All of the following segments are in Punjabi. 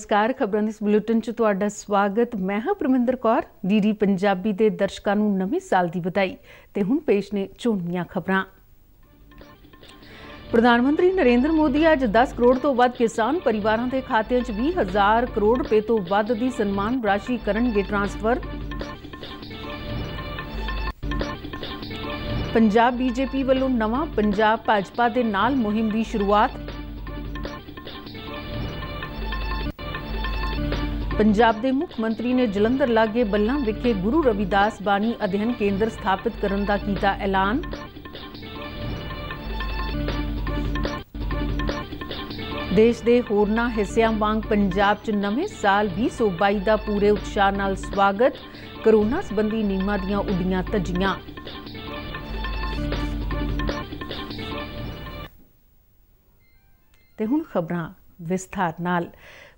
ਨਮਸਕਾਰ ਖਬਰਾਂ ਦੇ ਇਸ ਬੁਲੇਟਿਨ 'ਚ ਤੁਹਾਡਾ ਸਵਾਗਤ ਮੈਂ ਹਾਂ ਪ੍ਰਮਿੰਦਰ ਕੌਰ ਡੀਡੀ ਪੰਜਾਬੀ ਦੇ ਦਰਸ਼ਕਾਂ ਨੂੰ ਨਵੇਂ ਸਾਲ ਦੀ ਵਧਾਈ ਤੇ ਹੁਣ ਪੇਸ਼ ਨੇ ਚੋਣੀਆਂ ਖਬਰਾਂ ਪ੍ਰਧਾਨ ਮੰਤਰੀ ਨਰਿੰਦਰ ਮੋਦੀ ਅੱਜ 10 ਕਰੋੜ ਤੋਂ ਵੱਧ ਕਿਸਾਨ ਪਰਿਵਾਰਾਂ ਦੇ ਖਾਤਿਆਂ 'ਚ 20000 ਕਰੋੜ ਰੁਪਏ ਤੋਂ ਵੱਧ ਦੀ ਸਨਮਾਨ ਰਾਸ਼ੀ ਕਰਨਗੇ ਟ੍ਰਾਂਸਫਰ ਪੰਜਾਬ ਬੀਜੇਪੀ ਵੱਲੋਂ ਨਵਾਂ ਪੰਜਾਬ ਭਾਜਪਾ ਦੇ ਨਾਲ ਮੁਹਿੰਮ ਦੀ ਸ਼ੁਰੂਆਤ ਪੰਜਾਬ ਦੇ ਮੁੱਖ ਮੰਤਰੀ ਨੇ ਜਲੰਧਰ ਲਾਗੇ ਬੱਲਾਂ ਵਿਖੇ ਗੁਰੂ ਰਵਿਦਾਸ ਬਾਣੀ ਅਧਿਐਨ ਕੇਂਦਰ ਸਥਾਪਿਤ ਕਰਨ ਦਾ ਕੀਤਾ ਐਲਾਨ ਦੇਸ਼ ਦੇ ਹੋਰਨਾ ਹਿੱਸਿਆਂ ਵਾਂਗ ਪੰਜਾਬ 'ਚ ਨਵੇਂ ਸਾਲ 2022 ਦਾ ਪੂਰੇ ਉਤਸ਼ਾਹ ਨਾਲ ਸਵਾਗਤ ਕਰੋਨਾ ਸੰਬੰਧੀ ਨਿਯਮਾਂ ਦੀਆਂ ਉਡੀਆਂ ਤਜੀਆਂ ਤੇ ਹੁਣ ਖਬਰਾਂ ਵਿਸਥਾਰ ਨਾਲ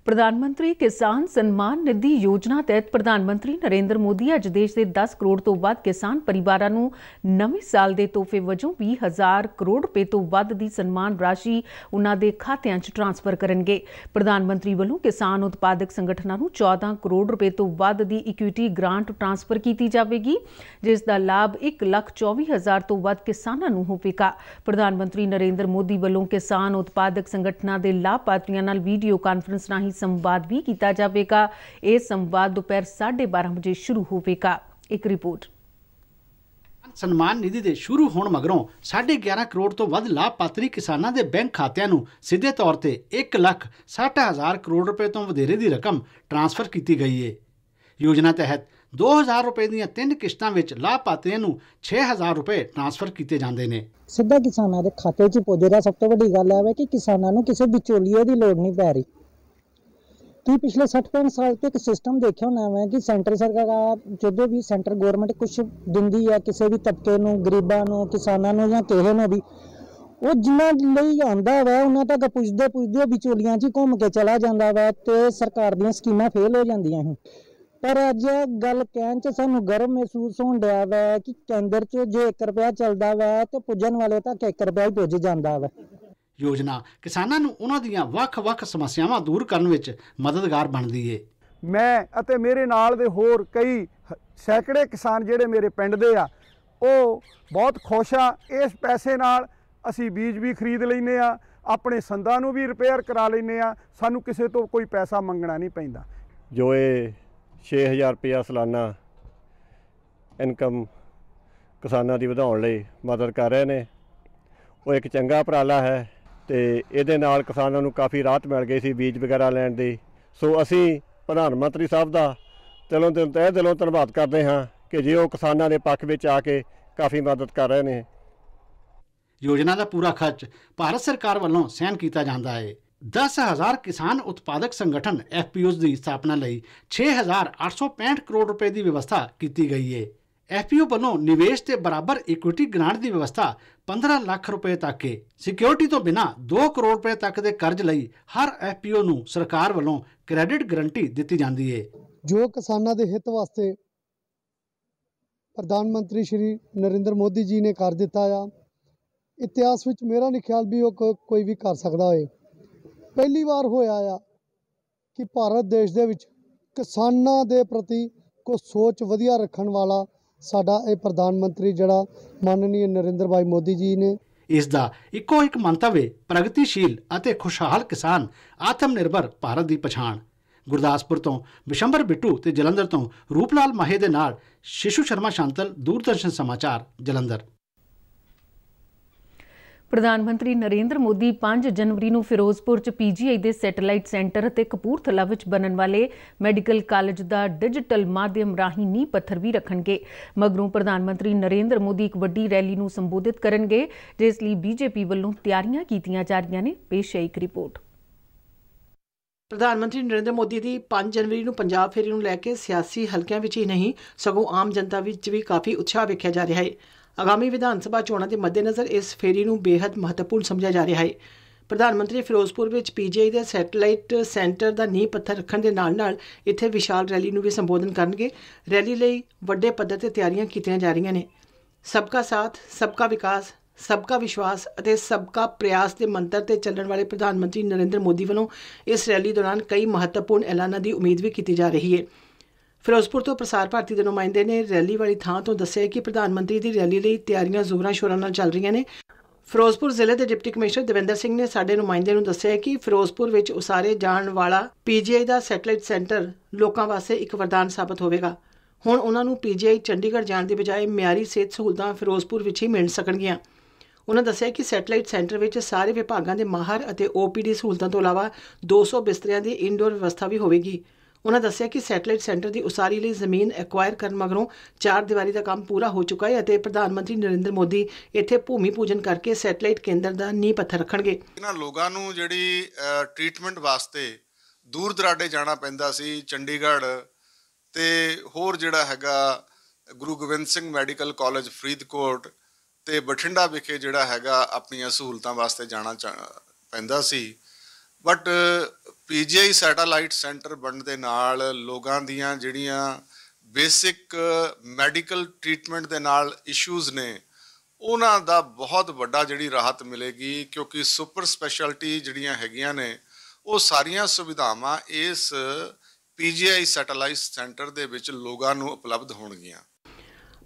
ਪ੍ਰਧਾਨ ਮੰਤਰੀ ਕਿਸਾਨ ਸਨਮਾਨ ਨਿਧੀ ਯੋਜਨਾ ਤਹਿਤ ਪ੍ਰਧਾਨ ਮੰਤਰੀ ਨਰਿੰਦਰ ਮੋਦੀ ਅੱਜ ਦੇਸ਼ ਦੇ 10 ਕਰੋੜ ਤੋਂ ਵੱਧ ਕਿਸਾਨ ਪਰਿਵਾਰਾਂ ਨੂੰ ਨਵੇਂ ਸਾਲ ਦੇ ਤੋਹਫੇ ਵਜੋਂ 20000 ਕਰੋੜ ਰੁਪਏ ਤੋਂ ਵੱਧ ਦੀ ਸਨਮਾਨ ਰਾਸ਼ੀ ਉਹਨਾਂ ਦੇ ਖਾਤਿਆਂ 'ਚ ਟ੍ਰਾਂਸਫਰ ਕਰਨਗੇ ਪ੍ਰਧਾਨ ਮੰਤਰੀ ਵੱਲੋਂ ਕਿਸਾਨ ਉਤਪਾਦਕ ਸੰਗਠਨਾਂ ਨੂੰ 14 ਕਰੋੜ ਰੁਪਏ ਤੋਂ ਵੱਧ ਦੀ ਇਕੁਇਟੀ ਗ੍ਰਾਂਟ ਟ੍ਰਾਂਸਫਰ ਕੀਤੀ ਜਾਵੇਗੀ ਜਿਸ ਦਾ ਲਾਭ 124000 ਤੋਂ ਵੱਧ ਕਿਸਾਨਾਂ ਨੂੰ ਹੋਵੇਗਾ ਪ੍ਰਧਾਨ ਮੰਤਰੀ ਨਰਿੰਦਰ ਮੋਦੀ ਵੱਲੋਂ ਕਿਸਾਨ ਉਤਪਾਦਕ ਸੰਗਠਨਾਂ ਦੇ ਲਾਭਪਾਤਰੀਆਂ ਨਾਲ ਵੀਡੀਓ ਕਾਨਫਰੰਸ ਰਾਹੀਂ ਸੰਵਾਦ ਵੀ ਕੀਤਾ ਜਾਵੇਗਾ ਇਹ ਸੰਵਾਦ ਦੁਪਹਿਰ 12:30 ਵਜੇ ਸ਼ੁਰੂ ਹੋਵੇਗਾ ਇੱਕ ਰਿਪੋਰਟ ਸਨਮਾਨ ਨਿਧੀ ਦੇ ਸ਼ੁਰੂ ਹੋਣ ਮਗਰੋਂ 11.5 ਕਰੋੜ ਤੋਂ ਵੱਧ ਲਾਭਪਾਤਰੀ ਕਿਸਾਨਾਂ ਦੇ ਬੈਂਕ ਖਾਤਿਆਂ ਨੂੰ ਸਿੱਧੇ ਤੌਰ ਤੇ 1,60,000 ਕਰੋੜ ਰੁਪਏ ਤੋਂ ਵਧੇਰੇ ਦੀ ਰਕਮ ਟ੍ਰਾਂਸਫਰ ਕੀਤੀ ਗਈ ਹੈ ਯੋਜਨਾ ਤਹਿਤ 2000 ਰੁਪਏ ਦੀਆਂ ਤਿੰਨ ਕਿਸ਼ਤਾਂ ਵਿੱਚ ਲਾਭਪਾਤਰੀਆਂ ਨੂੰ 6000 ਰੁਪਏ ਟ੍ਰਾਂਸਫਰ ਕੀਤੇ ਜਾਂਦੇ ਨੇ ਸਿੱਧਾ ਕਿਸਾਨਾਂ ਦੇ ਖਾਤੇ 'ਚ ਪੁੱਜਦਾ ਸਭ ਤੋਂ ਵੱਡੀ ਗੱਲ ਹੈ ਕਿ ਕਿਸਾਨਾਂ ਨੂੰ ਕਿਸੇ ਵਿਚੋਲੀਏ ਦੀ ਲੋੜ ਨਹੀਂ ਪੈ ਰਹੀ ਕੀ ਪਿਛਲੇ 60-65 ਸਾਲ ਤੋਂ ਇੱਕ ਸਿਸਟਮ ਦੇਖਿਆ ਹੁੰਦਾ ਹੈ ਕਿ ਸੈਂਟਰ ਸਰਕਾਰ ਜਦੋਂ ਵੀ ਸੈਂਟਰ ਗਵਰਨਮੈਂਟ ਕੁਝ ਦਿੰਦੀ ਹੈ ਕਿਸੇ ਵੀ ਤਬਕੇ ਨੂੰ ਗਰੀਬਾਂ ਨੂੰ ਕਿਸਾਨਾਂ ਨੂੰ ਜਾਂ ਕਿਸੇ ਨੂੰ ਵੀ ਉਹ ਜਿੰਨਾ ਲਈ ਆਉਂਦਾ ਵਾ ਉਹਨਾਂ ਤੱਕ ਪੁੱਛਦੇ ਪੁੱਛਦੇ ਵਿਚੋਲੀਆਂ 'ਚ ਘੁੰਮ ਕੇ ਚਲਾ ਜਾਂਦਾ ਵਾ ਤੇ ਸਰਕਾਰ ਦੀਆਂ ਸਕੀਮਾਂ ਫੇਲ ਹੋ ਜਾਂਦੀਆਂ ਹਨ ਪਰ ਅੱਜ ਗੱਲ ਕਹਿਣ 'ਚ ਸਾਨੂੰ ਗਰਵ ਮਹਿਸੂਸ ਹੋਣ ਡਿਆ ਵਾ ਕਿ ਕੇਂਦਰ 'ਚ ਜੇ 1 ਰੁਪਿਆ ਚੱਲਦਾ ਵਾ ਤੇ ਪੁੱਜਣ ਵਾਲੇ ਤੱਕ 1 ਰੁਪਿਆ ਹੀ ਪੁੱਜ ਜਾਂਦਾ ਵਾ ਯੋਜਨਾ ਕਿਸਾਨਾਂ ਨੂੰ ਉਹਨਾਂ ਦੀਆਂ ਵੱਖ-ਵੱਖ ਸਮੱਸਿਆਵਾਂ ਦੂਰ ਕਰਨ ਵਿੱਚ ਮਦਦਗਾਰ ਬਣਦੀ ਏ ਮੈਂ ਅਤੇ ਮੇਰੇ ਨਾਲ ਦੇ ਹੋਰ ਕਈ ਸੈਂਕੜੇ ਕਿਸਾਨ ਜਿਹੜੇ ਮੇਰੇ ਪਿੰਡ ਦੇ ਆ ਉਹ ਬਹੁਤ ਖੁਸ਼ ਆ ਇਸ ਪੈਸੇ ਨਾਲ ਅਸੀਂ ਬੀਜ ਵੀ ਖਰੀਦ ਲੈਨੇ ਆ ਆਪਣੇ ਸੰਦਾਂ ਨੂੰ ਵੀ ਰਿਪੇਅਰ ਕਰਾ ਲੈਨੇ ਆ ਸਾਨੂੰ ਕਿਸੇ ਤੋਂ ਕੋਈ ਪੈਸਾ ਮੰਗਣਾ ਨਹੀਂ ਪੈਂਦਾ ਜੋ ਇਹ 6000 ਰੁਪਏ ਸਾਲਾਨਾ ਇਨਕਮ ਕਿਸਾਨਾਂ ਦੀ ਵਧਾਉਣ ਲਈ ਮਦਦ ਕਰ ਰਹੇ ਨੇ ਉਹ ਇੱਕ ਚੰਗਾ ਪ੍ਰਾਲਾ ਹੈ ਤੇ ਇਹਦੇ ਨਾਲ ਕਿਸਾਨਾਂ ਨੂੰ ਕਾਫੀ ਰਾਹਤ ਮਿਲ ਗਈ ਸੀ ਬੀਜ ਵਗੈਰਾ ਲੈਣ ਦੀ ਸੋ ਅਸੀਂ ਪ੍ਰਧਾਨ ਮੰਤਰੀ ਸਾਹਿਬ ਦਾ ਦਿਲੋਂ ਦਿਲ ਤਹਿ ਦਿਲੋਂ ਧੰਨਵਾਦ ਕਰਦੇ ਹਾਂ ਕਿ ਜੇ ਉਹ ਕਿਸਾਨਾਂ ਦੇ ਪੱਖ ਵਿੱਚ ਆ ਕੇ ਕਾਫੀ ਮਦਦ ਕਰ ਰਹੇ ਨੇ ਯੋਜਨਾ ਦਾ ਪੂਰਾ ਖਰਚ ਭਾਰਤ ਸਰਕਾਰ ਵੱਲੋਂ ਸਹਿਨ ਕੀਤਾ ਜਾਂਦਾ ਹੈ 10000 ਕਿਸਾਨ ਉਤਪਾਦਕ ਸੰਗਠਨ ਐਫਪੀਓਜ਼ ਦੀ ਸਥਾਪਨਾ ਲਈ 6865 ਕਰੋੜ ਰੁਪਏ ਦੀ ਵਿਵਸਥਾ ਕੀਤੀ ਗਈ ਹੈ ਐਫਪੀਓ ਵੱਲੋਂ ਨਿਵੇਸ਼ ਤੇ ਬਰਾਬਰ ਇਕੁਇਟੀ ਗ੍ਰਾਂਟ ਦੀ ਵਿਵਸਥਾ 15 ਲੱਖ ਰੁਪਏ ਤੱਕ ਹੈ ਸਿਕਿਉਰਿਟੀ ਤੋਂ ਬਿਨਾ 2 ਕਰੋੜ ਰੁਪਏ ਤੱਕ ਦੇ ਕਰਜ਼ ਲਈ ਹਰ ਐਫਪੀਓ ਨੂੰ ਸਰਕਾਰ ਵੱਲੋਂ ਕ੍ਰੈਡਿਟ ਗਾਰੰਟੀ ਦਿੱਤੀ ਜਾਂਦੀ ਹੈ ਜੋ ਕਿਸਾਨਾਂ ਦੇ ਹਿੱਤ ਵਾਸਤੇ ਪ੍ਰਧਾਨ ਮੰਤਰੀ ਸ਼੍ਰੀ ਨਰਿੰਦਰ ਮੋਦੀ ਜੀ ਨੇ ਕਰ ਦਿੱਤਾ ਆ ਇਤਿਹਾਸ ਵਿੱਚ ਮੇਰਾ ਨਹੀਂ ਖਿਆਲ ਵੀ ਉਹ ਕੋਈ ਵੀ ਕਰ ਸਕਦਾ ਹੋਏ ਪਹਿਲੀ ਵਾਰ ਹੋਇਆ ਆ ਕਿ ਭਾਰਤ ਦੇਸ਼ ਦੇ ਵਿੱਚ ਕਿਸਾਨਾਂ ਦੇ ਪ੍ਰਤੀ ਕੋ ਸੋਚ ਵਧੀਆ ਰੱਖਣ ਵਾਲਾ ਸਾਡਾ ਇਹ ਪ੍ਰਧਾਨ ਮੰਤਰੀ ਜਿਹੜਾ ਮਾਨਨੀਏ ਨਰਿੰਦਰ ਭਾਈ ਮੋਦੀ ਜੀ ਨੇ ਇਸ ਦਾ ਇੱਕੋ ਇੱਕ ਮੰਤਵ ਹੈ ਪ੍ਰਗਤੀਸ਼ੀਲ ਅਤੇ ਖੁਸ਼ਹਾਲ ਕਿਸਾਨ ਆਤਮ ਨਿਰਭਰ ਭਾਰਤ ਦੀ ਪਛਾਣ ਗੁਰਦਾਸਪੁਰ ਤੋਂ ਬਿਸ਼ੰਬਰ ਬਿੱਟੂ ਤੇ ਜਲੰਧਰ ਤੋਂ ਰੂਪਲਾਲ ਮਹੇ ਦੇ ਨਾਲ ਸ਼ਿਸ਼ੂ ਸ਼ਰਮਾ ਸ਼ਾਂਤਲ ਦੂਰਦਰਸ਼ਨ ਸਮਾਚਾਰ ਜਲੰਧਰ ਪ੍ਰਧਾਨ ਮੰਤਰੀ ਨਰਿੰਦਰ ਮੋਦੀ 5 ਜਨਵਰੀ ਨੂੰ ਫਿਰੋਜ਼ਪੁਰ 'ਚ ਪੀਜੀਆਈ ਦੇ ਸੈਟੇਲਾਈਟ ਸੈਂਟਰ ਅਤੇ ਕਪੂਰਥਲਾ ਵਿੱਚ ਬਣਨ ਵਾਲੇ ਮੈਡੀਕਲ ਕਾਲਜ ਦਾ ਡਿਜੀਟਲ ਮਾਧਿਅਮ ਰਾਹੀਂ ਨੀਂਹ ਪੱਥਰ ਵੀ ਰੱਖਣਗੇ ਮਗਰੋਂ ਪ੍ਰਧਾਨ ਮੰਤਰੀ ਨਰਿੰਦਰ ਮੋਦੀ ਇੱਕ ਵੱਡੀ ਰੈਲੀ ਨੂੰ ਸੰਬੋਧਿਤ ਕਰਨਗੇ ਜਿਸ ਲਈ ਬੀਜੇਪੀ ਵੱਲੋਂ ਤਿਆਰੀਆਂ ਕੀਤੀਆਂ ਜਾ ਰਹੀਆਂ ਨੇ ਪੇਸ਼ ਹੈ ਇੱਕ ਰਿਪੋਰਟ ਪ੍ਰਧਾਨ ਮੰਤਰੀ ਨਰਿੰਦਰ ਮੋਦੀ ਦੀ 5 ਜਨਵਰੀ ਨੂੰ ਪੰਜਾਬ ਫੇਰੀ ਨੂੰ ਲੈ ਕੇ ਸਿਆਸੀ ਹਲਕਿਆਂ ਵਿੱਚ ਹੀ ਨਹੀਂ ਸਗੋਂ ਆਮ ਜਨਤਾ ਵਿੱਚ ਵੀ ਕਾਫੀ ਉਤਸ਼ਾਹ ਵੇਖਿਆ ਜਾ ਰਿਹਾ ਹੈ ਆਗਾਮੀ ਵਿਧਾਨ ਸਭਾ ਚੋਣਾਂ ਦੇ ਮੱਦੇਨਜ਼ਰ ਇਸ ਫੇਰੀ ਨੂੰ ਬੇहद ਮਹੱਤਵਪੂਰਨ ਸਮਝਿਆ ਜਾ ਰਿਹਾ ਹੈ ਪ੍ਰਧਾਨ ਮੰਤਰੀ ਫਿਰੋਜ਼ਪੁਰ ਵਿੱਚ ਪੀਜੀਆਈ ਦੇ ਸੈਟੇਲਾਈਟ ਸੈਂਟਰ ਦਾ ਨੀਂਹ ਪੱਥਰ ਰੱਖਣ ਦੇ ਨਾਲ-ਨਾਲ ਇੱਥੇ ਵਿਸ਼ਾਲ ਰੈਲੀ ਨੂੰ ਵੀ ਸੰਬੋਧਨ ਕਰਨਗੇ ਰੈਲੀ ਲਈ ਵੱਡੇ ਪੱਧਰ ਤੇ ਤਿਆਰੀਆਂ ਕੀਤੀਆਂ ਜਾ ਰਹੀਆਂ ਨੇ ਸਬਕਾ ਸਾਥ ਸਬਕਾ ਵਿਕਾਸ ਸਬਕਾ ਵਿਸ਼ਵਾਸ ਅਤੇ ਸਬਕਾ ਪ੍ਰਯਾਸ ਦੇ ਮੰਤਰ ਤੇ ਚੱਲਣ ਵਾਲੇ ਪ੍ਰਧਾਨ ਮੰਤਰੀ ਨਰਿੰਦਰ ਮੋਦੀ ਵੱਲੋਂ ਇਸ ਰੈਲੀ ਦੌਰਾਨ ਕਈ ਮਹੱਤਵਪੂਰਨ ਐਲਾਨਾਂ ਦੀ ਉਮੀਦ ਵੀ ਕੀਤੀ ਜਾ ਰਹੀ ਹੈ ਫਿਰੋਜ਼ਪੁਰ ਤੋਂ ਪ੍ਰਸਾਰ ਭਾਰਤੀ ਦੇ ਨੁਮਾਇੰਦੇ ਨੇ ਰੈਲੀ ਵਾਲੀ ਥਾਂ ਤੋਂ ਦੱਸਿਆ ਕਿ ਪ੍ਰਧਾਨ ਮੰਤਰੀ ਦੀ ਰੈਲੀ ਲਈ ਤਿਆਰੀਆਂ ਜ਼ੋਰਾਂ ਸ਼ੋਰਾਂ ਨਾਲ ਚੱਲ ਰਹੀਆਂ ਨੇ ਫਿਰੋਜ਼ਪੁਰ ਜ਼ਿਲ੍ਹੇ ਦੇ ਡਿਪਟੀ ਕਮਿਸ਼ਨਰ ਦਵਿੰਦਰ ਸਿੰਘ ਨੇ ਸਾਡੇ ਨੁਮਾਇੰਦੇ ਨੂੰ ਦੱਸਿਆ ਕਿ ਫਿਰੋਜ਼ਪੁਰ ਵਿੱਚ ਉਸਾਰੇ ਜਾਣ ਵਾਲਾ ਪੀਜੀਆਈ ਦਾ ਸੈਟੇਲਾਈਟ ਸੈਂਟਰ ਲੋਕਾਂ ਵਾਸਤੇ ਇੱਕ ਵਰਦਾਨ ਸਾਬਤ ਹੋਵੇਗਾ ਹੁਣ ਉਹਨਾਂ ਨੂੰ ਪੀਜੀਆਈ ਚੰਡੀਗੜ੍ਹ ਜਾਣ ਦੀ ਬਜਾਏ ਮਿਆਰੀ ਸਿਹਤ ਸਹੂਲਤਾਂ ਫਿਰੋਜ਼ਪੁਰ ਵਿੱਚ ਹੀ ਮਿਲ ਸਕਣਗੀਆਂ ਉਹਨਾਂ ਦੱਸਿਆ ਕਿ ਸੈਟੇਲਾਈਟ ਸੈਂਟਰ ਵਿੱਚ ਸਾਰੇ ਵਿਭਾਗਾਂ ਦੇ ਮਾਹਰ ਅਤੇ ਓਪੀਡੀ ਸਹੂਲਤਾਂ ਤੋਂ ਇਲਾਵਾ 200 ਬਿਸਤਰਿਆਂ ਦੀ ਇਨਡੋਰ ਵਿਵਸਥਾ ਵੀ ਹੋਵੇਗੀ ਉਹਨਾਂ ਦੱਸਿਆ ਕਿ ਸੈਟੇਲਾਈਟ ਸੈਂਟਰ ਦੀ ਉਸਾਰੀ ਲਈ ਜ਼ਮੀਨ ਐਕਵਾਇਰ ਕਰਨ ਮਗਰੋਂ ਚਾਰ ਦੀਵਾਰੀ ਦਾ ਕੰਮ ਪੂਰਾ ਹੋ ਚੁੱਕਾ ਹੈ ਅਤੇ ਪ੍ਰਧਾਨ ਮੰਤਰੀ ਨਰਿੰਦਰ ਮੋਦੀ ਇੱਥੇ ਭੂਮੀ ਪੂਜਨ ਕਰਕੇ ਸੈਟੇਲਾਈਟ ਕੇਂਦਰ ਦਾ ਨੀਂਹ ਪੱਥਰ ਰੱਖਣਗੇ ਇਹਨਾਂ ਲੋਕਾਂ ਨੂੰ ਜਿਹੜੀ ਟ੍ਰੀਟਮੈਂਟ ਵਾਸਤੇ ਦੂਰ ਦਰਾਡੇ ਜਾਣਾ ਪੈਂਦਾ ਸੀ ਚੰਡੀਗੜ੍ਹ ਤੇ ਹੋਰ ਜਿਹੜਾ ਹੈਗਾ ਗੁਰੂ ਗੋਬਿੰਦ ਸਿੰਘ ਮੈਡੀਕਲ ਕਾਲਜ ਫਰੀਦਕੋਟ ਤੇ ਬਠਿੰਡਾ ਵਿਖੇ ਜਿਹੜਾ ਹੈਗਾ ਆਪਣੀਆਂ ਸਹੂਲਤਾਂ ਵਾਸਤੇ ਜਾਣਾ ਪੈਂਦਾ ਸੀ ਬਟ ਪੀਜੀਆਈ ਸੈਟੇਲਾਈਟ ਸੈਂਟਰ ਬਣਨ ਦੇ ਨਾਲ ਲੋਕਾਂ ਦੀਆਂ ਜਿਹੜੀਆਂ ਬੇਸਿਕ ਮੈਡੀਕਲ ਟ੍ਰੀਟਮੈਂਟ ਦੇ ਨਾਲ ਇਸ਼ੂਜ਼ ਨੇ ਉਹਨਾਂ ਦਾ ਬਹੁਤ ਵੱਡਾ ਜਿਹੜੀ ਰਾਹਤ ਮਿਲੇਗੀ ਕਿਉਂਕਿ ਸੁਪਰ ਸਪੈਸ਼ਲਟੀ ਜਿਹੜੀਆਂ ਹੈਗੀਆਂ ਨੇ ਉਹ ਸਾਰੀਆਂ ਸੁਵਿਧਾਵਾਂ ਇਸ ਪੀਜੀਆਈ ਸੈਟੇਲਾਈਟ ਸੈਂਟਰ ਦੇ ਵਿੱਚ ਲੋਕਾਂ ਨੂੰ ਉਪਲਬਧ ਹੋਣਗੀਆਂ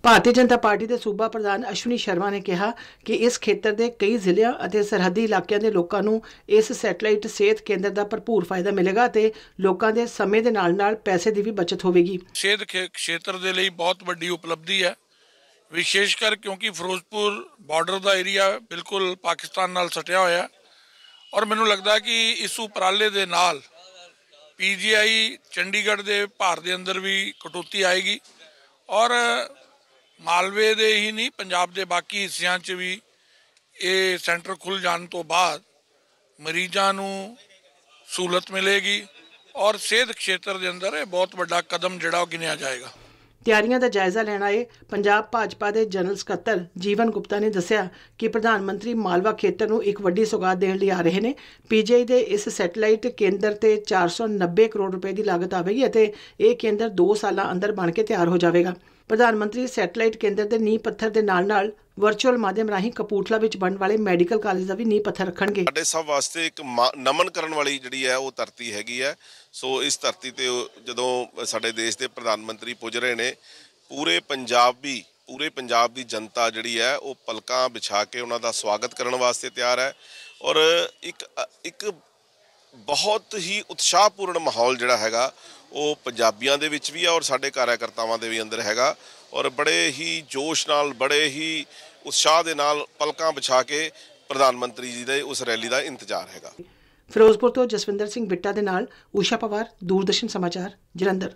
ਭਾਰਤੀ ਜਨਤਾ ਪਾਰਟੀ ਦੇ ਸੂਬਾ ਪ੍ਰਧਾਨ ਅਸ਼ਵਨੀ ਸ਼ਰਮਾ ਨੇ ਕਿਹਾ ਕਿ ਇਸ ਖੇਤਰ ਦੇ ਕਈ ਜ਼ਿਲ੍ਹਿਆਂ ਅਤੇ ਸਰਹੱਦੀ ਇਲਾਕਿਆਂ ਦੇ ਲੋਕਾਂ ਨੂੰ ਇਸ ਸੈਟੇਲਾਈਟ ਸਿਹਤ ਕੇਂਦਰ ਦਾ ਭਰਪੂਰ ਫਾਇਦਾ ਮਿਲੇਗਾ ਤੇ ਲੋਕਾਂ ਦੇ ਸਮੇਂ ਦੇ ਨਾਲ-ਨਾਲ ਪੈਸੇ ਦੀ ਵੀ ਬਚਤ ਹੋਵੇਗੀ ਸਿਹਤ ਖੇਤਰ ਦੇ ਲਈ ਬਹੁਤ ਵੱਡੀ ਉਪਲਬਧੀ ਹੈ ਵਿਸ਼ੇਸ਼ ਕਰ ਕਿਉਂਕਿ ਫਿਰੋਜ਼ਪੁਰ ਬਾਰਡਰ ਦਾ ਏਰੀਆ ਬਿਲਕੁਲ ਪਾਕਿਸਤਾਨ ਨਾਲ ਸਟਿਆ ਹੋਇਆ ਹੈ ਔਰ ਮੈਨੂੰ ਲੱਗਦਾ ਕਿ ਇਸ ਉਪਰਾਲੇ ਦੇ ਨਾਲ ਪੀਜੀਆਈ ਚੰਡੀਗੜ੍ਹ ਦੇ ਭਾਰ ਦੇ ਅੰਦਰ ਵੀ ਕਟੌਤੀ ਆਏਗੀ ਔਰ ਮਾਲਵੇ ਦੇ ਹੀ ਨਹੀਂ ਪੰਜਾਬ ਦੇ ਬਾਕੀ ਹਿੱਸਿਆਂ 'ਚ ਵੀ ਇਹ ਸੈਂਟਰ ਖੁੱਲ ਜਾਣ ਤੋਂ ਬਾਅਦ ਮਰੀਜ਼ਾਂ ਨੂੰ ਸਹੂਲਤ ਮਿਲੇਗੀ ਔਰ ਸਿਹਤ ਖੇਤਰ ਦੇ ਅੰਦਰ ਇਹ ਬਹੁਤ ਵੱਡਾ ਕਦਮ ਜਿਹੜਾ ਉਹ ਗਿਣਿਆ ਜਾਏਗਾ ਤਿਆਰੀਆਂ ਦਾ ਜਾਇਜ਼ਾ ਲੈਣ ਆਏ ਪੰਜਾਬ ਭਾਜਪਾ ਦੇ ਜਨਰਲ ਸਕੱਤਰ ਜੀਵਨ ਗੁਪਤਾ ਨੇ ਦੱਸਿਆ ਕਿ ਪ੍ਰਧਾਨ ਮੰਤਰੀ ਮਾਲਵਾ ਖੇਤਰ ਨੂੰ ਇੱਕ ਵੱਡੀ ਸੁਗਾਤ ਦੇਣ ਲਈ ਆ ਰਹੇ ਨੇ ਪੀਜੀਆਈ ਦੇ ਇਸ ਸੈਟੇਲਾਈਟ ਕੇਂਦਰ ਤੇ 490 ਕਰੋੜ ਰੁਪਏ ਦੀ ਲਾਗਤ ਆਵੇਗੀ ਅਤੇ ਇਹ ਕੇਂਦਰ 2 ਸਾਲਾਂ ਅੰਦਰ ਬਣ ਕੇ ਤਿਆਰ ਹੋ ਜਾਵੇਗਾ ਪ੍ਰਧਾਨ ਮੰਤਰੀ ਸੈਟੇਲਾਈਟ ਕੇਂਦਰ ਦੇ ਨੀਂਹ ਪੱਥਰ ਦੇ ਨਾਲ-ਨਾਲ ਵਰਚੁਅਲ ਮਾਧਿਅਮ ਰਾਹੀਂ ਕਪੂਰਥਲਾ ਵਿੱਚ ਬਣਨ ਵਾਲੇ ਮੈਡੀਕਲ ਕਾਲਜ ਦਾ ਵੀ ਨੀਂਹ ਪੱਥਰ ਰੱਖਣਗੇ ਸਾਡੇ ਸਭ ਵਾਸਤੇ ਇੱਕ ਨਮਨ ਕਰਨ ਵਾਲੀ ਜਿਹੜੀ ਹੈ ਉਹ ਧਰਤੀ ਹੈਗੀ ਹੈ ਸੋ ਇਸ ਧਰਤੀ ਤੇ ਜਦੋਂ ਸਾਡੇ ਦੇਸ਼ ਦੇ ਪ੍ਰਧਾਨ ਮੰਤਰੀ ਪੁੱਜ ਰਹੇ ਨੇ ਪੂਰੇ ਪੰਜਾਬ ਵੀ ਪੂਰੇ ਪੰਜਾਬ ਦੀ ਜਨਤਾ ਜਿਹੜੀ ਹੈ ਉਹ ਪਲਕਾਂ ਵਿਛਾ ਕੇ ਉਹਨਾਂ ਦਾ ਸਵਾਗਤ ਕਰਨ ਵਾਸਤੇ ਤਿਆਰ ਹੈ ਔਰ ਇੱਕ ਇੱਕ ਬਹੁਤ ਹੀ ਉਤਸ਼ਾਹਪੂਰਨ ਮਾਹੌਲ ਜਿਹੜਾ ਹੈਗਾ ਉਹ ਪੰਜਾਬੀਆਂ ਦੇ ਵਿੱਚ ਵੀ ਆ ਔਰ ਸਾਡੇ ਕਾਰਜਕਰਤਾਵਾਂ ਦੇ ਵੀ ਅੰਦਰ ਹੈਗਾ ਔਰ ਬੜੇ ਹੀ ਜੋਸ਼ ਨਾਲ ਬੜੇ ਹੀ ਉਤਸ਼ਾਹ ਦੇ ਨਾਲ ਪਲਕਾਂ ਵਿਛਾ ਕੇ ਪ੍ਰਧਾਨ ਮੰਤਰੀ ਜੀ ਦੇ ਉਸ ਰੈਲੀ ਦਾ ਇੰਤਜ਼ਾਰ ਹੈਗਾ ਫਿਰੋਜ਼ਪੁਰ ਤੋਂ ਜਸਵਿੰਦਰ ਸਿੰਘ ਬਿੱਟਾ ਦੇ ਨਾਲ ਊਸ਼ਾ ਪਵਾਰ ਦੂਰਦਰਸ਼ਨ ਸਮਾਚਾਰ ਜਲੰਧਰ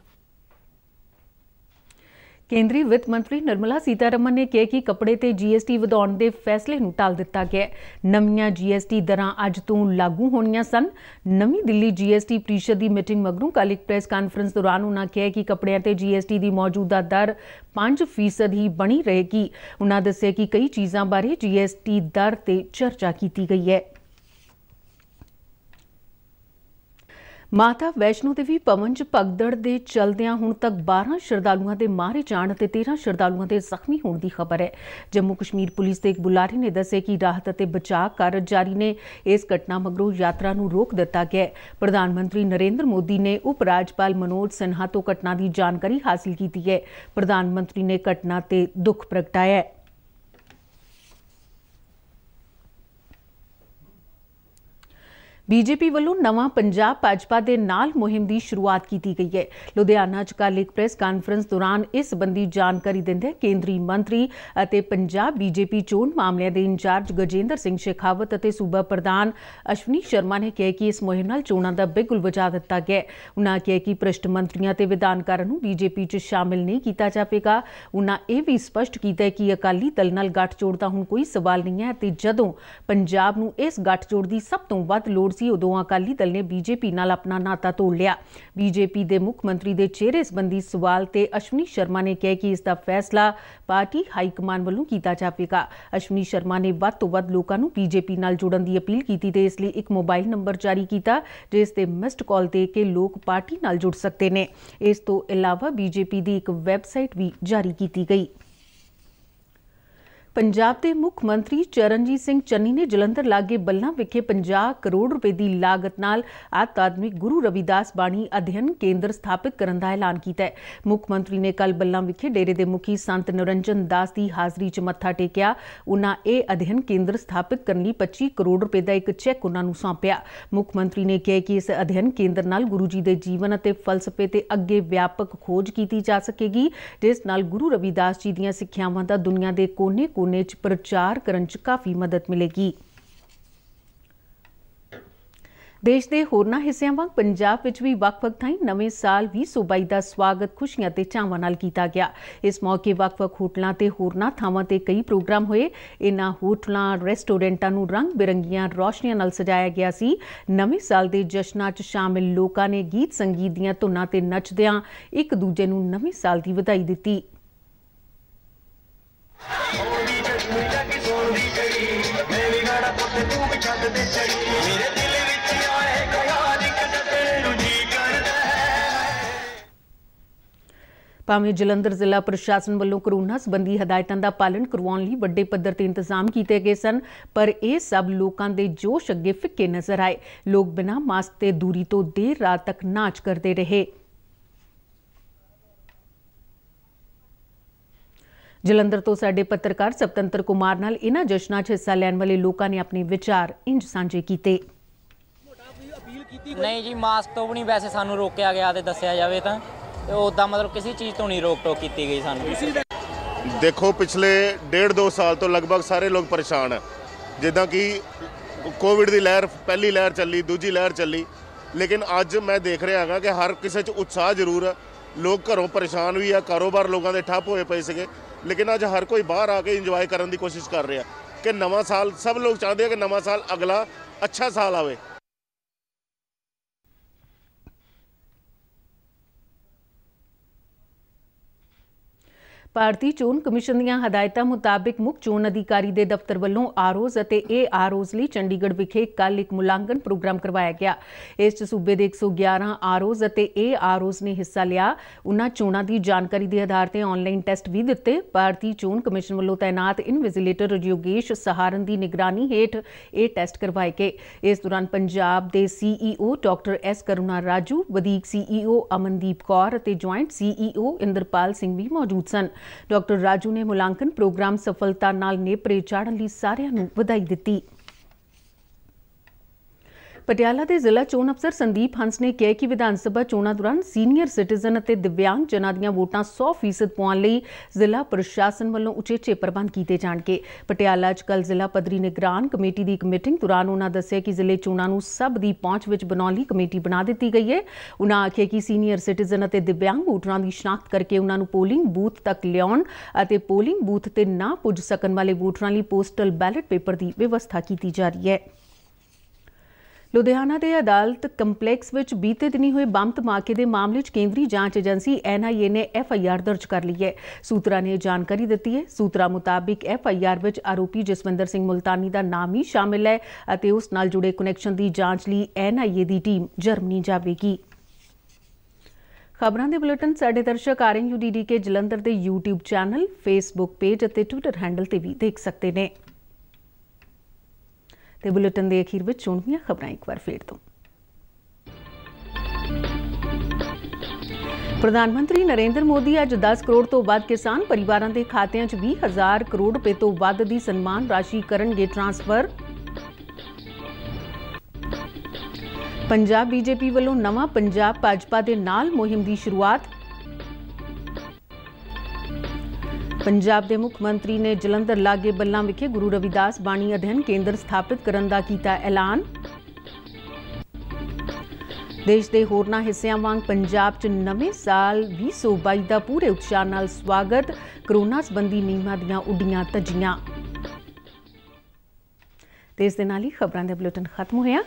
ਕੇਂਦਰੀ ਵਿੱਤ ਮੰਤਰੀ ਨਿਰਮਲਾ ਸੀਤਾਰਮਨ ਨੇ ਕਿਹਾ ਕਿ ਕਪੜੇ ਤੇ ਜੀਐਸਟੀ ਵਧਾਉਣ ਦੇ ਫੈਸਲੇ ਨੂੰ ਟਾਲ ਦਿੱਤਾ ਗਿਆ ਹੈ ਨਵੀਆਂ ਜੀਐਸਟੀ ਦਰਾਂ ਅੱਜ ਤੋਂ ਲਾਗੂ ਹੋਣੀਆਂ ਸਨ ਨਵੀਂ ਦਿੱਲੀ ਜੀਐਸਟੀ ਪ੍ਰੀਸ਼ਦ ਦੀ ਮੀਟਿੰਗ ਮਗਰੋਂ ਕੱਲ੍ਹ ਇੱਕ ਪ੍ਰੈਸ ਕਾਨਫਰੰਸ ਦੌਰਾਨ ਉਹਨਾਂ ਕਿਹਾ ਕਿ ਕਪੜਿਆਂ ਤੇ ਜੀਐਸਟੀ ਦੀ ਮੌਜੂਦਾ ਦਰ 5% ਹੀ ਬਣੀ ਰਹੇਗੀ ਉਹਨਾਂ ਦੱਸਿਆ ਕਿ ਕਈ ਚੀਜ਼ਾਂ ਬਾਰੇ ਜੀਐਸਟੀ ਦਰ ਤੇ ਚਰਚਾ ਕੀਤੀ ਗਈ ਹੈ ਮਾਤਾ ਵੈਸ਼ਨੋ ਦੇਵੀ ਪਵਨ ਚ ਭਗਦੜ ਦੇ ਚਲਦਿਆਂ ਹੁਣ ਤੱਕ 12 ਸ਼ਰਧਾਲੂਆਂ ਦੇ ਮਾਰੇ ਜਾਣ ਅਤੇ 13 ਸ਼ਰਧਾਲੂਆਂ ਦੇ ਜ਼ਖਮੀ ਹੋਣ ਦੀ ਖਬਰ ਹੈ ਜੰਮੂ ਕਸ਼ਮੀਰ ਪੁਲਿਸ ਦੇ ਇੱਕ ਬੁਲਾਰੇ ਨੇ ਦੱਸਿਆ ਕਿ ਰਾਹਤ ਅਤੇ ਬਚਾਅ ਕਾਰਜ ਜਾਰੀ ਨੇ ਇਸ ਘਟਨਾ ਮਗਰੋਂ ਯਾਤਰਾ ਨੂੰ ਰੋਕ ਦਿੱਤਾ ਗਿਆ ਪ੍ਰਧਾਨ ਮੰਤਰੀ ਨਰਿੰਦਰ ਮੋਦੀ ਨੇ ਉਪ ਰਾਜਪਾਲ ਮਨੋਜ ਸਿਨਹਾ ਤੋਂ ਘਟਨਾ ਦੀ ਜਾਣਕਾਰੀ ਹਾਸਲ ਕੀਤੀ ਹੈ ਪ੍ਰਧਾਨ ਮੰਤਰੀ ਨੇ ਘਟਨਾ ਤੇ ਦੁੱਖ ਪ੍ਰਗਟਾਇਆ ਹੈ ਬੀਜੇਪੀ ਵੱਲੋਂ ਨਵਾਂ ਪੰਜਾਬ ਭਾਜਪਾ ਦੇ ਨਾਲ ਮੁਹਿੰਮ ਦੀ ਸ਼ੁਰੂਆਤ ਕੀਤੀ ਗਈ ਹੈ ਲੁਧਿਆਣਾ 'ਚ ਕੱਲ ਇੱਕ ਪ੍ਰੈਸ ਕਾਨਫਰੰਸ ਦੌਰਾਨ ਇਸ ਸੰਬੰਧੀ ਜਾਣਕਾਰੀ ਦਿੰਦੇ ਕੇਂਦਰੀ ਮੰਤਰੀ ਅਤੇ ਪੰਜਾਬ ਬੀਜੇਪੀ ਚੋਣ ਮਾਮਲਿਆਂ ਦੇ ਇੰਚਾਰਜ ਗਜੇਂਦਰ ਸਿੰਘ ਸ਼ੇਖਾਵਤ ਅਤੇ ਸੂਬਾ ਪ੍ਰਧਾਨ ਅਸ਼ਵਨੀ ਸ਼ਰਮਾ ਨੇ ਕਿਹਾ ਕਿ ਇਸ ਮੁਹਿੰਮ ਨਾਲ ਚੋਣਾਂ ਦਾ ਬਿਲਕੁਲ ਵਜਾ ਦਿੱਤਾ ਗਿਆ ਉਨ੍ਹਾਂ ਕਿਹਾ ਕਿ ਪ੍ਰਸ਼ਟ ਮੰਤਰੀਆਂ ਤੇ ਵਿਧਾਨਕਾਰਾਂ ਨੂੰ ਬੀਜੇਪੀ 'ਚ ਸ਼ਾਮਿਲ ਨਹੀਂ ਕੀਤਾ ਜਾਵੇਗਾ ਉਨ੍ਹਾਂ ਇਹ ਵੀ ਸਪਸ਼ਟ ਕੀਤਾ ਕਿ ਅਕਾਲੀ ਦਲ ਨਾਲ ਗੱਠਜੋੜ ਦਾ ਹੁਣ ਕੋਈ ਸਵਾਲ ਨਹੀਂ ਹੈ ਤੇ ਜਦੋਂ ਪੰਜਾਬ ਨੂੰ ਇਸ ਗੱਠਜੋੜ ਦੀ ਸਭ ਤੋਂ ਵੱਧ ਲੋੜ ਸੀ ਉਦੋਂ ਅਕਾਲੀ ਦਲ ਨੇ ਬੀਜੇਪੀ ਨਾਲ ਆਪਣਾ ਨਾਤਾ ਤੋੜ ਲਿਆ ਬੀਜੇਪੀ ਦੇ ਮੁੱਖ ਮੰਤਰੀ ਦੇ ਚਿਹਰੇ ਸੰਬੰਧੀ ਸਵਾਲ ਤੇ ਅਸ਼ਵਨੀ ਸ਼ਰਮਾ ਨੇ ਕਿਹਾ ਕਿ ਇਸ ਦਾ ਫੈਸਲਾ ਪਾਰਟੀ ਹਾਈ ਕਮਾਂਡ ਵੱਲੋਂ ਕੀਤਾ ਜਾਵੇਗਾ ਅਸ਼ਵਨੀ ਸ਼ਰਮਾ ਨੇ ਵੱਧ ਤੋਂ ਵੱਧ ਲੋਕਾਂ ਨੂੰ ਬੀਜੇਪੀ ਨਾਲ ਜੁੜਨ ਦੀ ਅਪੀਲ ਕੀਤੀ ਤੇ ਇਸ ਲਈ ਇੱਕ ਮੋਬਾਈਲ ਨੰਬਰ ਜਾਰੀ ਕੀਤਾ ਜਿਸ ਤੇ ਮਿਸਡ ਕਾਲ ਦੇ ਕੇ ਲੋਕ ਪਾਰਟੀ ਨਾਲ ਜੁੜ ਸਕਦੇ ਨੇ ਇਸ ਤੋਂ ਇਲਾਵਾ ਬੀਜੇਪੀ ਦੀ ਇੱਕ ਵੈਬਸਾਈਟ ਵੀ ਜਾਰੀ ਕੀਤੀ ਗਈ ਪੰਜਾਬ ਦੇ ਮੁੱਖ ਮੰਤਰੀ ਚਰਨਜੀਤ ਸਿੰਘ ਚੰਨੀ ਨੇ ਜਲੰਧਰ ਲਾਗੇ ਬੱਲਾਂ ਵਿਖੇ 50 ਕਰੋੜ ਰੁਪਏ ਦੀ ਲਾਗਤ ਨਾਲ ਆਤਮਿਕ ਗੁਰੂ ਰਵਿਦਾਸ ਬਾਣੀ ਅਧਿਐਨ ਕੇਂਦਰ ਸਥਾਪਿਤ ਕਰਨ ਦਾ ਐਲਾਨ ਕੀਤਾ ਹੈ ਮੁੱਖ ਮੰਤਰੀ ਨੇ ਕੱਲ ਬੱਲਾਂ ਵਿਖੇ ਡੇਰੇ ਦੇ ਮੁਖੀ ਸੰਤ ਨਰਨਜਨ ਦਾਸ ਦੀ ਹਾਜ਼ਰੀ 'ਚ ਮੱਥਾ ਟੇਕਿਆ ਉਹਨਾਂ ਇਹ ਅਧਿਐਨ ਕੇਂਦਰ ਸਥਾਪਿਤ ਕਰਨ ਲਈ 25 ਕਰੋੜ ਰੁਪਏ ਦਾ ਇੱਕ ਚੈੱਕ ਉਹਨਾਂ ਨੂੰ ਸੌਂਪਿਆ ਮੁੱਖ ਮੰਤਰੀ ਨੇ ਕਿਹਾ ਕਿ ਇਸ ਅਧਿਐਨ ਕੇਂਦਰ ਨਾਲ ਗੁਰੂ ਜੀ ਦੇ ਜੀਵਨ ਅਤੇ ਫਲਸਫੇ ਤੇ ਅੱਗੇ ਵਿਆਪਕ ਖੋਜ ਕੀਤੀ ਜਾ ਸਕੇਗੀ ਜਿਸ ਨਾਲ ਗੁਰੂ ਰਵਿਦਾਸ ਜੀ ਦੀਆਂ ਸਿੱਖਿਆਵਾਂ ਦਾ ਦੁਨੀਆ ਦੇ ਕੋਨੇ ਕੋਨੇ 'ਚ ਪ੍ਰਚਾਰ ਕਰਨ 'ਚ ਕਾਫੀ ਮਦਦ ਮਿਲੇਗੀ ਦੇਸ਼ ਦੇ ਹੋਰਨਾਂ ਹਿੱਸਿਆਂ ਵਾਂਗ ਪੰਜਾਬ ਵਿੱਚ ਵੀ ਵਕਫਕ ਵੱਖ ਥਾਈਂ ਨਵੇਂ ਸਾਲ ਵੀ ਸੂਬਾਈ ਦਾ ਸਵਾਗਤ ਖੁਸ਼ੀਆਂ ਤੇ ਚਾਵਾਂ ਨਾਲ ਕੀਤਾ ਗਿਆ ਇਸ ਮੌਕੇ ਵਕਫਕ ਹੋਟਲਾਂ ਤੇ ਹੋਰਨਾਂ ਥਾਵਾਂ ਤੇ ਕਈ ਪ੍ਰੋਗਰਾਮ ਹੋਏ ਇਨ੍ਹਾਂ ਹੋਟਲਾਂ ਰੈਸਟੋਰੈਂਟਾਂ ਨੂੰ ਰੰਗ-ਬਿਰੰਗੀਆਂ ਰੌਸ਼ਨੀਆਂ ਨਾਲ ਸਜਾਇਆ ਗਿਆ ਸੀ ਨਵੇਂ ਸਾਲ ਦੇ ਜਸ਼ਨਾਂ 'ਚ ਸ਼ਾਮਿਲ ਲੋਕਾਂ ਨੇ ਗੀਤ ਸੰਗੀਤ ਦੀਆਂ ਧੁਨਾਂ ਤੇ ਨੱਚਦਿਆਂ ਇੱਕ ਦੂਜੇ ਨੂੰ ਨਵੇਂ ਸਾਲ ਦੀ ਵਧਾਈ ਦਿੱਤੀ ਭਾਵੇਂ ਜਲੰਧਰ ਜ਼ਿਲ੍ਹਾ ਪ੍ਰਸ਼ਾਸਨ ਵੱਲੋਂ ਕਰੋਨਾ ਸੰਬੰਧੀ ਹਦਾਇਤਾਂ ਦਾ ਪਾਲਣ ਕਰਵਾਉਣ ਲਈ ਵੱਡੇ ਪੱਧਰ ਤੇ ਇੰਤਜ਼ਾਮ ਕੀਤੇ ਗਏ ਸਨ ਪਰ ਇਹ ਸਭ ਲੋਕਾਂ ਦੇ ਜੋਸ਼ ਅੱਗੇ ਫਿੱਕੇ ਨਜ਼ਰ ਆਏ ਲੋਕ ਬਿਨਾਂ ਮਾਸਕ ਤੇ ਦੂਰੀ ਤੋਂ ਦੇਰ ਰਾਤ ਤੱਕ ਨਾਚ ਕਰਦੇ ਰਹੇ ਜਲੰਧਰ ਤੋਂ ਸਾਡੇ ਪੱਤਰਕਾਰ ਸਪਤੰਤਰ ਕੁਮਾਰ ਨਾਲ ਇਹਨਾਂ ਜਸ਼ਨਾਂ 'ਚ ਹਿੱਸਾ ਲੈਣ ਵਾਲੇ ਲੋਕਾਂ ਨੇ ਆਪਣੇ ਵਿਚਾਰ ਇੰਜ ਸਾਂਝੇ ਕੀਤੇ ਨਹੀਂ ਜੀ ਮਾਸਕ ਤੋਂ ਵੀ ਨਹੀਂ ਵੈਸੇ ਸਾਨੂੰ ਰੋਕਿਆ ਗਿਆ ਤੇ ਦੱਸਿਆ ਜਾਵੇ ਤਾਂ ਤੇ ਉਦਾਂ ਮਤਲਬ ਕਿਸੇ ਚੀਜ਼ ਤੋਂ ਨਹੀਂ ਰੋਕ ਟੋਕ ਕੀਤੀ ਗਈ ਸਾਨੂੰ ਦੇਖੋ ਪਿਛਲੇ 1.5 2 ਸਾਲ ਤੋਂ ਲਗਭਗ ਸਾਰੇ ਲੋਕ ਪਰੇਸ਼ਾਨ ਹਨ ਜਿੱਦਾਂ ਕਿ ਕੋਵਿਡ ਦੀ ਲਹਿਰ ਪਹਿਲੀ ਲਹਿਰ ਚੱਲੀ ਦੂਜੀ ਲਹਿਰ ਚੱਲੀ ਲੇਕਿਨ ਅੱਜ ਮੈਂ ਦੇਖ ਰਿਹਾ ਹਾਂ ਕਿ ਹਰ ਕਿਸੇ 'ਚ ਉਤਸ਼ਾਹ ਜ਼ਰੂਰ ਹੈ ਲੋਕ ਘਰੋਂ ਪਰੇਸ਼ਾਨ ਵੀ ਆ ਕਾਰੋਬਾਰ ਲੋਕਾਂ ਦੇ ਠੱਪ ਹੋਏ ਪਏ ਸੀਗੇ ਲੇਕਿਨ ਅੱਜ ਹਰ ਕੋਈ ਬਾਹਰ ਆ ਕੇ ਇੰਜੋਏ ਕਰਨ ਦੀ ਕੋਸ਼ਿਸ਼ ਕਰ ਰਿਹਾ ਕਿ ਨਵਾਂ ਸਾਲ ਸਭ ਲੋਕ ਚਾਹੁੰਦੇ ਆ ਕਿ ਨਵਾਂ ਸਾਲ ਅਗਲਾ ਅੱਛਾ ਸਾਲ ਆਵੇ ਭਾਰਤੀ ਚੋਣ ਕਮਿਸ਼ਨ ਦੀਆਂ ਹਦਾਇਤਾਂ ਮੁਤਾਬਕ ਮੁੱਖ ਚੋਣ ਅਧਿਕਾਰੀ ਦੇ ਦਫ਼ਤਰ ਵੱਲੋਂ ਆਰੋਜ਼ ਅਤੇ ਏ ਆਰੋਜ਼ ਲਈ ਚੰਡੀਗੜ੍ਹ ਵਿਖੇ ਕੱਲ ਇੱਕ ਮੁਲਾਂਕਣ ਪ੍ਰੋਗਰਾਮ ਕਰਵਾਇਆ ਗਿਆ ਇਸ 'ਚ ਸੂਬੇ ਦੇ 111 ਆਰੋਜ਼ ਅਤੇ ਏ ਆਰੋਜ਼ ਨੇ ਹਿੱਸਾ ਲਿਆ ਉਹਨਾਂ ਚੋਣਾਂ ਦੀ ਜਾਣਕਾਰੀ ਦੇ ਆਧਾਰ ਤੇ ਆਨਲਾਈਨ ਟੈਸਟ ਵੀ ਦਿੱਤੇ ਭਾਰਤੀ ਚੋਣ ਕਮਿਸ਼ਨ ਵੱਲੋਂ ਤਾਇਨਾਤ ਇਨਵਿਜ਼ਿਲੇਟਰ ਯੋਗੇਸ਼ ਸਹਾਰਨ ਦੀ ਨਿਗਰਾਨੀ ਹੇਠ ਇਹ ਟੈਸਟ ਕਰਵਾਏ ਗਏ ਇਸ ਦੌਰਾਨ ਪੰਜਾਬ ਦੇ CEO e doctor S Karuna Raju ਵਧੀਕ ਸੀਈਓ e ਅਮਨਦੀਪ ਕੌਰ ਅਤੇ joint CEO e Inderpal Singh ਵੀ ਮੌਜੂਦ ਸਨ ਡਾਕਟਰ ਰਾਜੂ ਨੇ ਮੁਲਾਂਕਣ ਪ੍ਰੋਗਰਾਮ ਸਫਲਤਾ ਨਾਲ ਨੇਪਰੇ ਚਾੜਨ ਲਈ ਸਾਰਿਆਂ ਨੂੰ ਵਧਾਈ ਦਿੱਤੀ ਪਟਿਆਲਾ ਦੇ ਜ਼ਿਲ੍ਹਾ ਚੋਣ ਅਫਸਰ ਸੰਦੀਪ ਹੰਸ ਨੇ ਕਿਹਾ ਕਿ ਵਿਧਾਨ ਸਭਾ ਚੋਣਾਂ ਦੌਰਾਨ ਸੀਨੀਅਰ ਸਿਟੀਜ਼ਨ ਅਤੇ ਦਿਵਿਆਂਗ ਜਨਾਂ ਦੀਆਂ ਵੋਟਾਂ 100% ਪਾਉਣ ਲਈ ਜ਼ਿਲ੍ਹਾ ਪ੍ਰਸ਼ਾਸਨ ਵੱਲੋਂ ਉਚੇਚੇ ਪ੍ਰਬੰਧ ਕੀਤੇ ਜਾਣਗੇ ਪਟਿਆਲਾ 'ਚ ਕੱਲ ਜ਼ਿਲ੍ਹਾ ਪਦਰੀ ਨਿਗਰਾਨ ਕਮੇਟੀ ਦੀ ਇੱਕ ਮੀਟਿੰਗ ਦੌਰਾਨ ਉਹਨਾਂ ਦੱਸਿਆ ਕਿ ਜ਼ਿਲ੍ਹੇ ਚੋਣਾਂ ਨੂੰ ਸਭ ਦੀ ਪਹੁੰਚ ਵਿੱਚ ਬਣਾਉਣ ਲਈ ਕਮੇਟੀ ਬਣਾ ਦਿੱਤੀ ਗਈ ਹੈ ਉਹਨਾਂ ਆਖਿਆ ਕਿ ਸੀਨੀਅਰ ਸਿਟੀਜ਼ਨ ਅਤੇ ਦਿਵਿਆਂਗ ਵੋਟਰਾਂ ਦੀ ਸ਼ਨਾਖਤ ਕਰਕੇ ਉਹਨਾਂ ਨੂੰ ਪੋਲਿੰਗ ਬੂਥ ਤੱਕ ਲਿਆਉਣ ਅਤੇ ਪੋਲਿੰਗ ਬੂਥ ਤੇ ਨਾ ਪੁੱਜ ਸਕਣ ਵਾਲੇ ਵੋਟਰਾਂ ਲਈ ਪੋਸਟਲ ਬੈਲਟ ਪੇਪਰ ਦੀ ਵਿਵਸਥਾ ਕੀਤੀ ਜਾ ਰਹੀ ਹੈ ਲੁਧਿਆਣਾ ਦੇ ਅਦਾਲਤ ਕੰਪਲੈਕਸ ਵਿੱਚ ਬੀਤੇ ਦਿਨੀ ਹੋਏ ਬੰਬ ਧਮਾਕੇ ਦੇ ਮਾਮਲੇ 'ਚ ਕੇਂਦਰੀ ਜਾਂਚ ਏਜੰਸੀ ਐਨਆਈਏ ਨੇ ਐਫਆਈਆਰ ਦਰਜ ਕਰ ਲਈ ਹੈ ਸੂਤਰਾਂ ਨੇ ਜਾਣਕਾਰੀ ਦਿੱਤੀ ਹੈ ਸੂਤਰਾਂ ਮੁਤਾਬਿਕ ਐਫਆਈਆਰ ਵਿੱਚ ਆਰੋਪੀ ਜਸਵਿੰਦਰ ਸਿੰਘ ਮੁਲਤਾਨੀ ਦਾ ਨਾਮ ਹੀ ਸ਼ਾਮਿਲ ਹੈ ਅਤੇ ਉਸ ਨਾਲ ਜੁੜੇ ਕਨੈਕਸ਼ਨ ਦੀ ਜਾਂਚ ਲਈ ਐਨਆਈਏ ਦੀ ਟੀਮ ਜਰਮਨੀ ਜਾਵੇਗੀ ਖਬਰਾਂ ਦੇ ਬੁਲੇਟਿਨ ਸਾਡੇ ਦਰਸ਼ਕ ਆਰਐਨਯੂ ਡੀਡੀ ਕੇ ਜਲੰਧਰ ਦੇ YouTube ਚੈਨਲ, Facebook ਪੇਜ ਅਤੇ Twitter ਹੈਂਡਲ ਤੇ ਵੀ ਦੇਖ ਸਕਦੇ ਨੇ। ਤੇ ਬੁਲੇਟਿਨ ਦੇ ਅਖੀਰ ਵਿੱਚ ਚੋਣਵੀਆਂ ਖਬਰਾਂ ਇੱਕ ਵਾਰ ਫੇਰ ਤੋਂ ਪ੍ਰਧਾਨ ਮੰਤਰੀ ਨਰਿੰਦਰ ਮੋਦੀ ਅੱਜ 10 ਕਰੋੜ ਤੋਂ ਵੱਧ ਕਿਸਾਨ ਪਰਿਵਾਰਾਂ ਦੇ ਖਾਤਿਆਂ 'ਚ 20000 ਕਰੋੜ ਰੁਪਏ ਤੋਂ ਵੱਧ ਦੀ ਸਨਮਾਨ ਰਾਸ਼ੀ ਕਰਨਗੇ ਟ੍ਰਾਂਸਫਰ ਪੰਜਾਬ ਬੀਜੇਪੀ ਵੱਲੋਂ ਨਵਾਂ ਪੰਜਾਬ ਭਾਜਪਾ ਦੇ ਨਾਲ ਮੁਹਿੰਮ ਦੀ ਸ਼ੁਰੂਆਤ ਪੰਜਾਬ ਦੇ ਮੁੱਖ ਮੰਤਰੀ ਨੇ ਜਲੰਧਰ ਲਾਗੇ ਬੱਲਾਂ ਵਿਖੇ ਗੁਰੂ ਰਵਿਦਾਸ ਬਾਣੀ ਅਧਿਐਨ ਕੇਂਦਰ ਸਥਾਪਿਤ ਕਰਨ ਦਾ ਕੀਤਾ ਐਲਾਨ ਦੇਸ਼ ਦੇ ਹੋਰਨਾਂ ਹਿੱਸਿਆਂ ਵਾਂਗ ਪੰਜਾਬ 'ਚ ਨਵੇਂ ਸਾਲ 2022 ਦਾ ਪੂਰੇ ਉਤਸ਼ਾਹ ਨਾਲ ਸਵਾਗਤ ਕਰੋਨਾ ਸੰਬੰਧੀ ਨਿਯਮਾਂ ਦੀਆਂ ਉਡੀਆਂ ਤਜੀਆਂ ਤੇ ਇਸ ਦੇ ਨਾਲ ਹੀ ਖਬਰਾਂ ਦਾ ਬੁਲੇਟਿਨ ਖਤਮ ਹੋਇਆ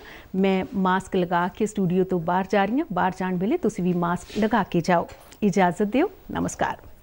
ਮੈਂ ਮਾਸਕ ਲਗਾ ਕੇ ਸਟੂਡੀਓ ਤੋਂ ਬਾਹਰ ਜਾ ਰਹੀ ਹਾਂ ਬਾਹਰ ਜਾਣ ਵੇਲੇ ਤੁਸੀਂ ਵੀ ਮਾਸਕ ਲਗਾ ਕੇ ਜਾਓ ਇਜਾਜ਼ਤ ਦਿਓ ਨਮਸਕਾਰ